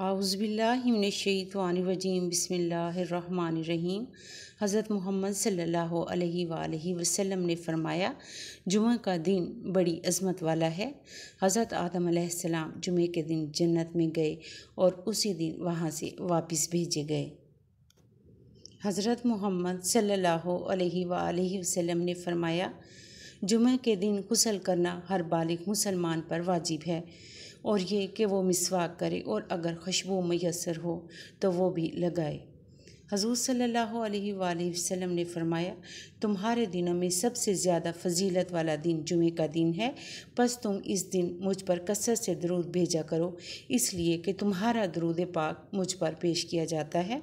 आउज़बिल्लिमिनशैतवानरजीम बसमीम हज़रत मोहम्मद सल्ला वसम ने फ़रमाया जुमे का दिन बड़ी अजमत वाला है हज़रत आदम आदम जुमे के दिन जन्नत में गए और उसी दिन वहाँ से वापस भेजे गए हज़रत मोहम्मद सल्ला वसम ने फ़रमाया जुमे के दिन गसल करना हर बालिक मुसलमान पर वाजिब है और ये कि वो मिसवाक करे और अगर खुशबू मैसर हो तो वो भी लगाए हजूर सल्लल्लाहु अलैहि वसल्लम ने फरमाया तुम्हारे दिनों में सबसे ज़्यादा फजीलत वाला दिन जुमे का दिन है बस तुम इस दिन मुझ पर कसर से दरूद भेजा करो इसलिए कि तुम्हारा दरूद पाक मुझ पर पेश किया जाता है